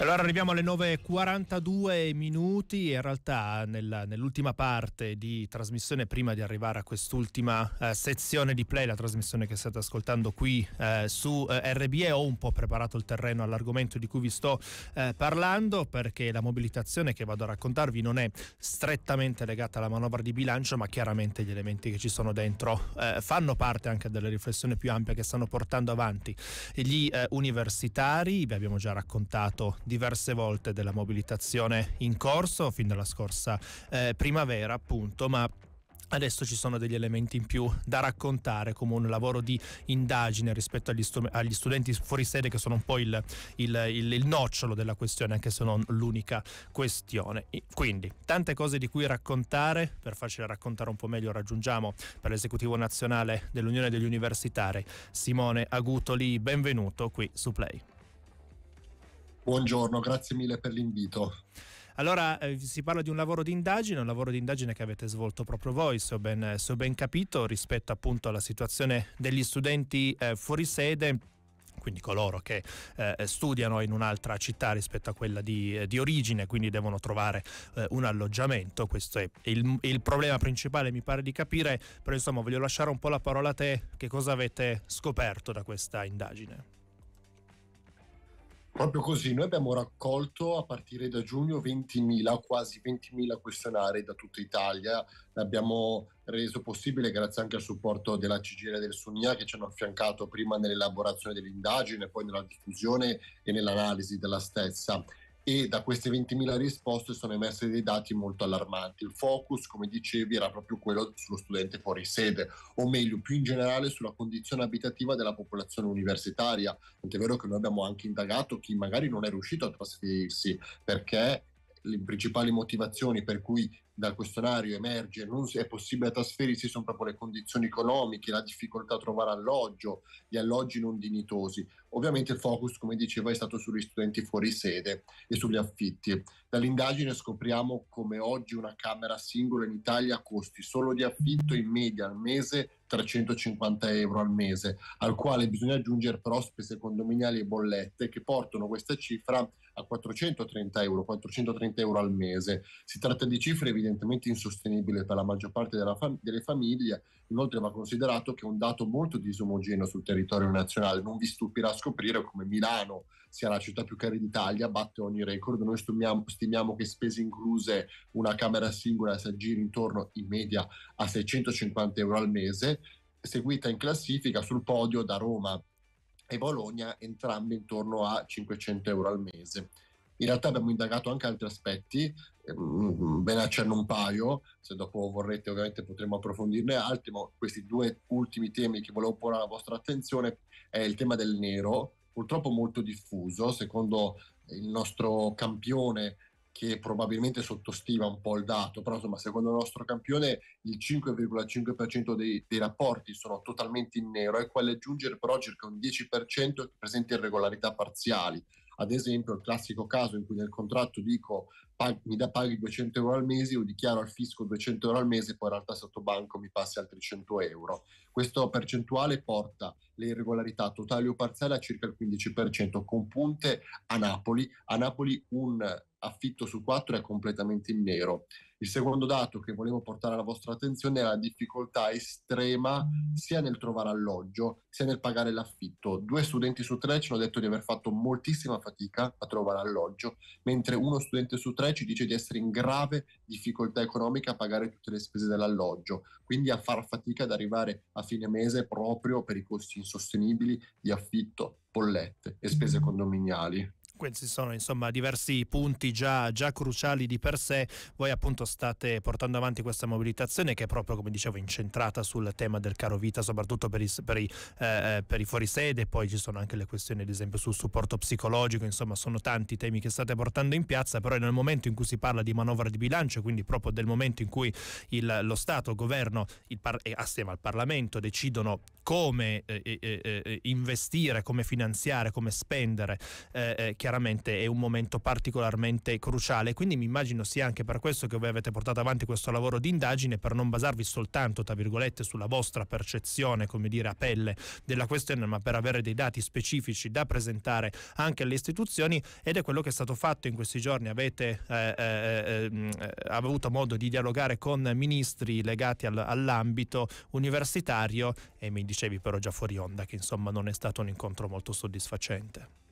Allora arriviamo alle 9.42 minuti in realtà nella, nell'ultima parte di trasmissione, prima di arrivare a quest'ultima eh, sezione di play, la trasmissione che state ascoltando qui eh, su eh, RBE, ho un po' preparato il terreno all'argomento di cui vi sto eh, parlando perché la mobilitazione che vado a raccontarvi non è strettamente legata alla manovra di bilancio, ma chiaramente gli elementi che ci sono dentro eh, fanno parte anche delle riflessioni più ampie che stanno portando avanti gli eh, universitari, vi abbiamo già raccontato diverse volte della mobilitazione in corso, fin dalla scorsa eh, primavera appunto, ma Adesso ci sono degli elementi in più da raccontare come un lavoro di indagine rispetto agli, stu- agli studenti fuori sede che sono un po' il, il, il, il, nocciolo della questione, anche se non l'unica questione. E quindi tante cose di cui raccontare, per farcela raccontare un po' meglio raggiungiamo per l'esecutivo nazionale dell'Unione degli Universitari Simone Agutoli, benvenuto qui su Play. Buongiorno, grazie mille per l'invito. Allora eh, si parla di un lavoro di indagine, un lavoro di indagine che avete svolto proprio voi, se ho ben, se ho ben capito, rispetto appunto alla situazione degli studenti eh, fuori sede quindi coloro che eh, studiano in un'altra città rispetto a quella di, eh, di origine, quindi devono trovare eh, un alloggiamento. Questo è il, il, problema principale, mi pare di capire, però insomma voglio lasciare un po' la parola a te, che cosa avete scoperto da questa indagine? Proprio così, noi abbiamo raccolto a partire da giugno 20.000, quasi 20.000 questionari da tutta Italia, l'abbiamo reso possibile grazie anche al supporto della CGL del SUNIA che ci hanno affiancato prima nell'elaborazione dell'indagine, poi nella diffusione e nell'analisi della stessa e da queste 20.000 risposte sono emersi dei dati molto allarmanti. Il focus, come dicevi, era proprio quello sullo studente fuori sede, o meglio, più in generale sulla condizione abitativa della popolazione universitaria. Tant'è vero che noi abbiamo anche indagato chi magari non è riuscito a trasferirsi perché le principali motivazioni per cui dal questionario emerge non è possibile trasferirsi sono proprio le condizioni economiche, la difficoltà a trovare alloggio, gli alloggi non dignitosi. Ovviamente il focus, come diceva, è stato sugli studenti fuori sede e sugli affitti. Dall'indagine scopriamo come oggi una camera singola in Italia costi solo di affitto in media al mese 350 euro al mese, al quale bisogna aggiungere però spese condominiali e bollette che portano questa cifra a a 430 euro, 430 euro al mese. Si tratta di cifre evidentemente insostenibili per la maggior parte fam- delle famiglie, inoltre va considerato che è un dato molto disomogeneo sul territorio nazionale, non vi stupirà scoprire come Milano sia la città più cara d'Italia, batte ogni record, noi stumiamo, stimiamo, che spese incluse una camera singola si aggiri intorno in media a 650 euro al mese, seguita in classifica sul podio da Roma e Bologna, entrambi intorno a 500 euro al mese. In realtà abbiamo indagato anche altri aspetti, ehm, ve ne accenno un paio, se dopo vorrete ovviamente potremo approfondirne altri, ma questi due ultimi temi che volevo porre alla vostra attenzione è il tema del nero, purtroppo molto diffuso, secondo il nostro campione che probabilmente sottostima un po' il dato, però insomma secondo il nostro campione il 5,5% dei, dei, rapporti sono totalmente in nero e quello aggiungere però circa un 10% che presenta irregolarità parziali. Ad esempio, il classico caso in cui nel contratto dico pag- mi da paghi 200 euro al mese, io dichiaro al fisco 200 euro al mese, poi in realtà sotto banco mi passi altri 100 euro. Questa percentuale porta le irregolarità totali o parziali a circa il 15%, con punte a Napoli. A Napoli un affitto su quattro è completamente in nero. Il secondo dato che volevo portare alla vostra attenzione è la difficoltà estrema sia nel trovare alloggio sia nel pagare l'affitto. Due studenti su tre ci hanno detto di aver fatto moltissima fatica a trovare alloggio, mentre uno studente su tre ci dice di essere in grave difficoltà economica a pagare tutte le spese dell'alloggio, quindi a far fatica ad arrivare a fine mese proprio per i costi insostenibili di affitto, bollette e spese condominiali questi sono insomma diversi punti già, già, cruciali di per sé. Voi appunto state portando avanti questa mobilitazione che è proprio come dicevo incentrata sul tema del caro vita, soprattutto per i, per i, eh, eh, per i fuorisede, poi ci sono anche le questioni ad esempio sul supporto psicologico, insomma sono tanti i temi che state portando in piazza, però nel momento in cui si parla di manovra di bilancio, quindi proprio del momento in cui il, lo Stato, il governo il par- assieme al Parlamento decidono come eh eh, eh, eh, investire, come finanziare, come spendere, eh, che chiaramente è un momento particolarmente cruciale, quindi mi immagino sia anche per questo che voi avete portato avanti questo lavoro di indagine per non basarvi soltanto, tra virgolette, sulla vostra percezione, come dire, a pelle della questione, ma per avere dei dati specifici da presentare anche alle istituzioni ed è quello che è stato fatto in questi giorni. Avete eh, eh, eh, ehm, eh avuto modo di dialogare con ministri legati al, all'ambito universitario e mi dicevi però già fuori onda che insomma non è stato un incontro molto soddisfacente.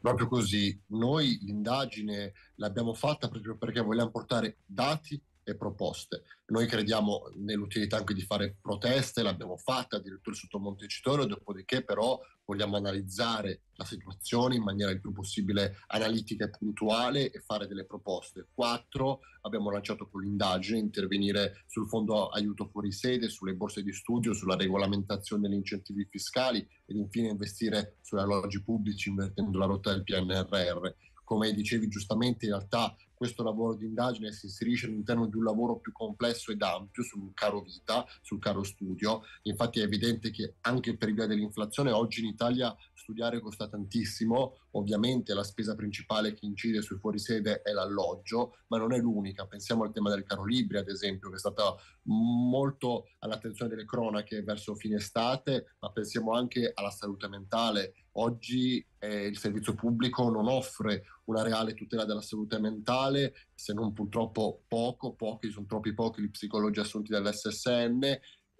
Proprio così, noi l'indagine l'abbiamo fatta proprio perché vogliamo portare dati e proposte. Noi crediamo nell'utilità anche di fare proteste, l'abbiamo fatta addirittura sotto Montecitorio, dopodiché però vogliamo analizzare la situazione in maniera il più possibile analitica e puntuale e fare delle proposte. Quattro, abbiamo lanciato con l'indagine intervenire sul fondo aiuto fuori sede, sulle borse di studio, sulla regolamentazione degli incentivi fiscali ed infine investire sugli alloggi pubblici invertendo la rotta del PNRR come dicevi giustamente, in realtà questo lavoro di indagine si inserisce all'interno di un lavoro più complesso ed ampio sul caro vita, sul caro studio. Infatti è evidente che anche per via dell'inflazione oggi in Italia studiare costa tantissimo, ovviamente la spesa principale che incide sui fuorisede è l'alloggio, ma non è l'unica. Pensiamo al tema del caro libri, ad esempio, che è stata molto all'attenzione delle cronache verso fine estate, ma pensiamo anche alla salute mentale Oggi eh, il servizio pubblico non offre una reale tutela della salute mentale, se non purtroppo poco, pochi, sono troppi pochi gli psicologi assunti dall'SSN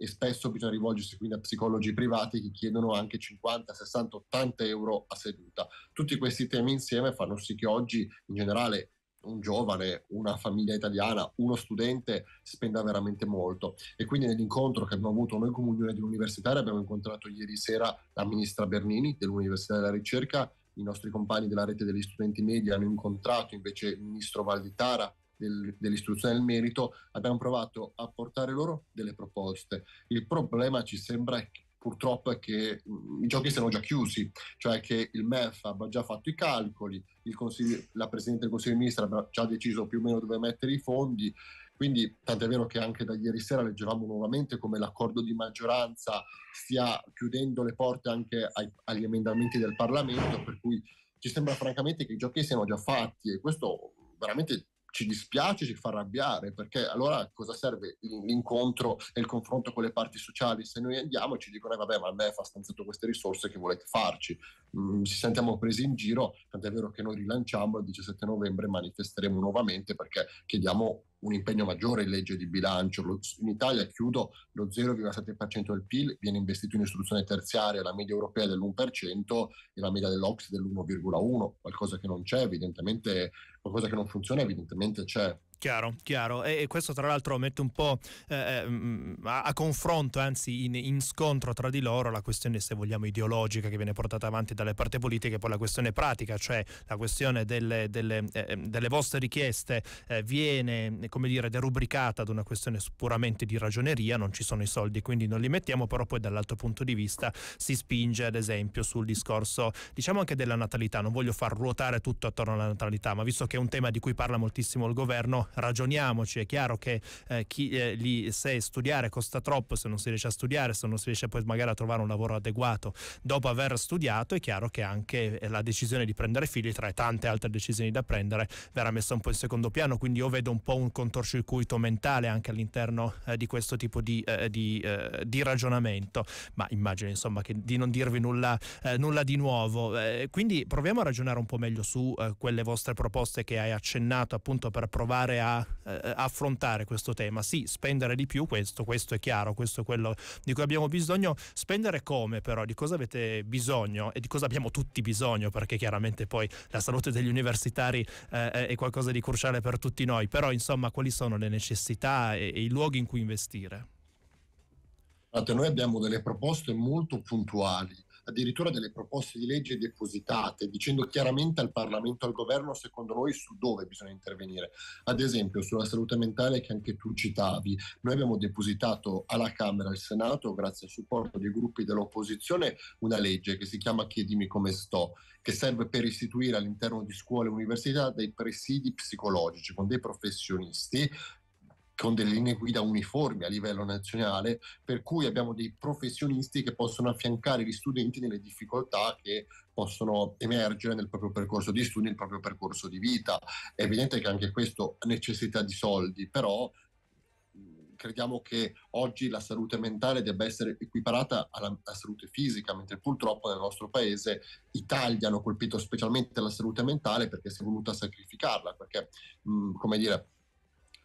e spesso bisogna rivolgersi quindi a psicologi privati che chiedono anche 50, 60, 80 euro a seduta. Tutti questi temi insieme fanno sì che oggi in generale un giovane, una famiglia italiana, uno studente spenda veramente molto. E quindi nell'incontro che abbiamo avuto noi come Unione di Universitari abbiamo incontrato ieri sera la ministra Bernini dell'Università della Ricerca, i nostri compagni della rete degli studenti media hanno incontrato invece il ministro Valditara del, dell'istruzione del merito, abbiamo provato a portare loro delle proposte. Il problema ci sembra purtroppo è che mm, i giochi siano già chiusi, cioè che il MEF abbia già fatto i calcoli, il la Presidente del Consiglio dei Ministri abbia già deciso più o meno dove mettere i fondi, quindi tant'è vero che anche da ieri sera leggevamo nuovamente come l'accordo di maggioranza stia chiudendo le porte anche ai, agli emendamenti del Parlamento, per cui ci sembra francamente che i giochi siano già fatti e questo veramente ci dispiace, ci fa arrabbiare, perché allora cosa serve l'incontro e il confronto con le parti sociali se noi andiamo e ci dicono eh, vabbè ma a me fa stanziato queste risorse che volete farci, mm, ci sentiamo presi in giro, tant'è vero che noi rilanciamo il 17 novembre manifesteremo nuovamente perché chiediamo un impegno maggiore in legge di bilancio. in Italia, chiudo, lo 0,7% del PIL viene investito in istruzione terziaria, la media europea dell'1% e la media dell'Ox dell'1,1%, qualcosa che non c'è, evidentemente qualcosa che non funziona evidentemente c'è. Chiaro, chiaro. E, questo tra l'altro mette un po' eh, eh mm, a, a, confronto, anzi in, in, scontro tra di loro la questione, se vogliamo, ideologica che viene portata avanti dalle parti politiche e poi la questione pratica, cioè la questione delle, delle, eh, eh, delle vostre richieste eh, viene, come dire, derubricata ad una questione puramente di ragioneria, non ci sono i soldi, quindi non li mettiamo, però poi dall'altro punto di vista si spinge ad esempio sul discorso, diciamo anche della natalità, non voglio far ruotare tutto attorno alla natalità, ma visto che è un tema di cui parla moltissimo il governo, ragioniamoci, è chiaro che eh, chi, eh, lì, se studiare costa troppo, se non si riesce a studiare, se non si riesce poi magari a trovare un lavoro adeguato dopo aver studiato, è chiaro che anche eh, la decisione di prendere figli, tra le tante altre decisioni da prendere, verrà messa un po' in secondo piano, quindi io vedo un po' un contorcircuito mentale anche all'interno eh, di questo tipo di, eh, di, eh, di, ragionamento, ma immagino insomma che di non dirvi nulla, nulla di nuovo, quindi proviamo a ragionare un po' meglio su quelle vostre proposte proposte che hai accennato appunto per provare a eh, affrontare questo tema. Sì, spendere di più, questo, questo, è chiaro, questo è quello di cui abbiamo bisogno. Spendere come però? Di cosa avete bisogno e di cosa abbiamo tutti bisogno? Perché chiaramente poi la salute degli universitari eh, è qualcosa di cruciale per tutti noi, però insomma quali sono le necessità e, e i luoghi in cui investire? noi abbiamo delle proposte molto puntuali addirittura delle proposte di legge depositate, dicendo chiaramente al Parlamento e al Governo, secondo noi, su dove bisogna intervenire. Ad esempio, sulla salute mentale che anche tu citavi, noi abbiamo depositato alla Camera e al Senato, grazie al supporto dei gruppi dell'opposizione, una legge che si chiama Chiedimi come sto, che serve per istituire all'interno di scuole e università dei presidi psicologici con dei professionisti con delle linee guida uniformi a livello nazionale, per cui abbiamo dei professionisti che possono affiancare gli studenti nelle difficoltà che possono emergere nel proprio percorso di studio, nel proprio percorso di vita. È evidente che anche questo necessita di soldi, però crediamo che oggi la salute mentale debba essere equiparata alla, alla, salute fisica, mentre purtroppo nel nostro paese i tagli hanno colpito specialmente la salute mentale perché si è voluta sacrificarla, perché mh, come dire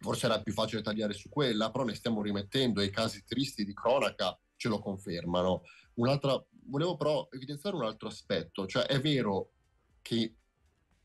forse era più facile tagliare su quella, però ne stiamo rimettendo e i casi tristi di cronaca ce lo confermano. Un'altra, volevo però evidenziare un altro aspetto, cioè è vero che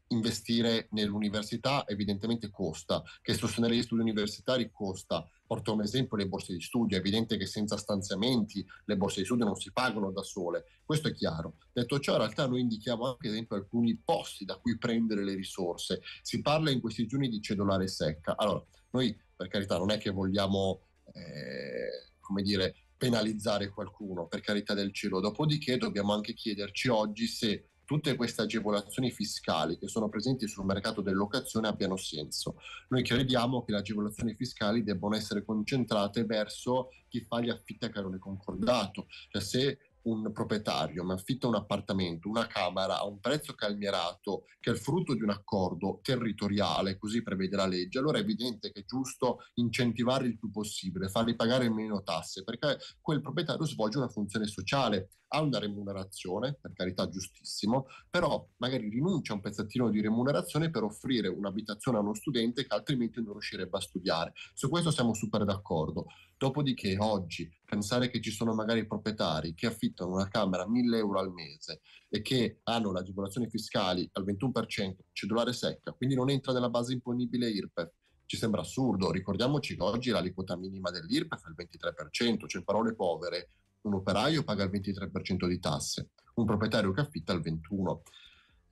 investire nell'università evidentemente costa, che sostenere gli studi universitari costa. Porto un esempio le borse di studio, è evidente che senza stanziamenti le borse di studio non si pagano da sole, questo è chiaro. Detto ciò, in realtà noi indichiamo anche ad esempio alcuni posti da cui prendere le risorse. Si parla in questi giorni di cedolare secca. Allora, noi, per carità, non è che vogliamo, eh, come dire, penalizzare qualcuno, per carità del cielo. Dopodiché dobbiamo anche chiederci oggi se tutte queste agevolazioni fiscali che sono presenti sul mercato dell'occazione abbiano senso. Noi crediamo che le agevolazioni fiscali debbano essere concentrate verso chi fa gli affitti a carone concordato, cioè se un proprietario mi affitta un appartamento, una camera a un prezzo calmierato che è il frutto di un accordo territoriale, così prevede la legge, allora è evidente che è giusto incentivare il più possibile, farli pagare meno tasse, perché quel proprietario svolge una funzione sociale, ha una remunerazione, per carità giustissimo, però magari rinuncia a un pezzettino di remunerazione per offrire un'abitazione a uno studente che altrimenti non riuscirebbe a studiare. Su questo siamo super d'accordo. Dopodiché oggi pensare che ci sono magari proprietari che affittano una camera a 1000 euro al mese e che hanno le agevolazioni fiscali al 21%, cedolare secca, quindi non entra nella base imponibile IRPEF, ci sembra assurdo. Ricordiamoci che oggi l'aliquota minima dell'IRPEF è il 23%, cioè parole povere un operaio paga il 23% di tasse, un proprietario che affitta il 21%.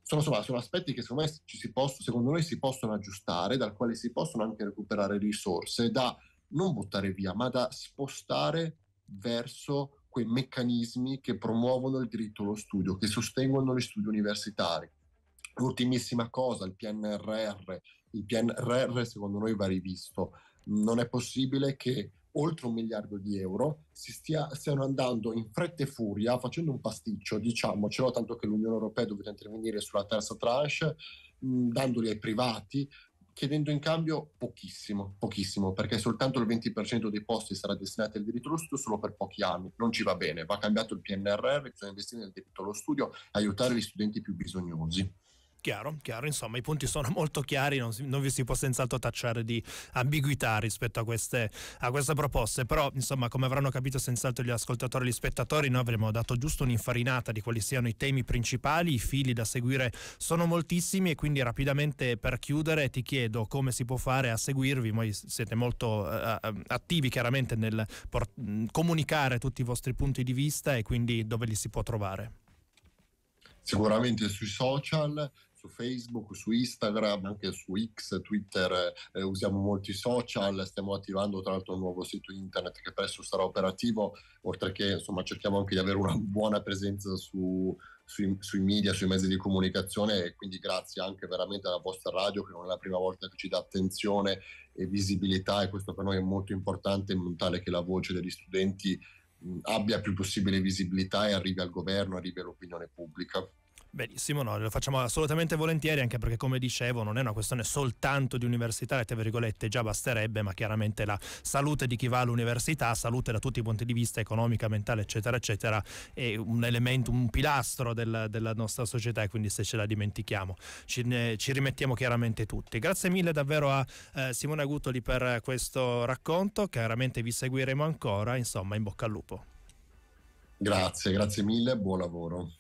Sono, insomma, sono aspetti che secondo, me posso, secondo noi si possono aggiustare, dal quale si possono anche recuperare risorse da non buttare via, ma da spostare verso quei meccanismi che promuovono il diritto allo studio, che sostengono gli studi universitari. L'ultimissima cosa, il PNRR. Il PNRR secondo noi va rivisto. Non è possibile che oltre un miliardo di euro, si stia, stiano andando in fretta e furia facendo un pasticcio, diciamocelo, tanto che l'Unione Europea è dovuta intervenire sulla terza tranche, mh, mm, dandoli ai privati, chiedendo in cambio pochissimo, pochissimo, perché soltanto il 20% dei posti sarà destinato al diritto allo studio solo per pochi anni. Non ci va bene, va cambiato il PNRR, bisogna investire nel diritto allo studio, aiutare gli studenti più bisognosi. Chiaro, chiaro, insomma i punti sono molto chiari, non, non vi si può senz'altro tacciare di ambiguità rispetto a queste, a queste, proposte, però insomma come avranno capito senz'altro gli ascoltatori e gli spettatori noi avremmo dato giusto un'infarinata di quali siano i temi principali, i fili da seguire sono moltissimi e quindi rapidamente per chiudere ti chiedo come si può fare a seguirvi, voi siete molto eh, attivi chiaramente nel por- comunicare tutti i vostri punti di vista e quindi dove li si può trovare. Sicuramente sui social, su Facebook, su Instagram, ah. anche su X, Twitter, eh, usiamo molti social, stiamo attivando tra l'altro un nuovo sito internet che presto sarà operativo, oltre che insomma cerchiamo anche di avere una buona presenza su, sui, sui, media, sui mezzi di comunicazione e quindi grazie anche veramente alla vostra radio che non è la prima volta che ci dà attenzione e visibilità e questo per noi è molto importante in modo tale che la voce degli studenti mh, abbia più possibile visibilità e arrivi al governo, arrivi all'opinione pubblica. Benissimo, no, lo facciamo assolutamente volentieri anche perché come dicevo non è una questione soltanto di università, tra virgolette già basterebbe, ma chiaramente la salute di chi va all'università, salute da tutti i punti di vista economica, mentale eccetera eccetera è un elemento, un pilastro del, della nostra società e quindi se ce la dimentichiamo ci, ne, ci rimettiamo chiaramente tutti. Grazie mille davvero a eh, Simone Agutoli per questo racconto, chiaramente vi seguiremo ancora, insomma in bocca al lupo. Grazie, grazie mille, buon lavoro.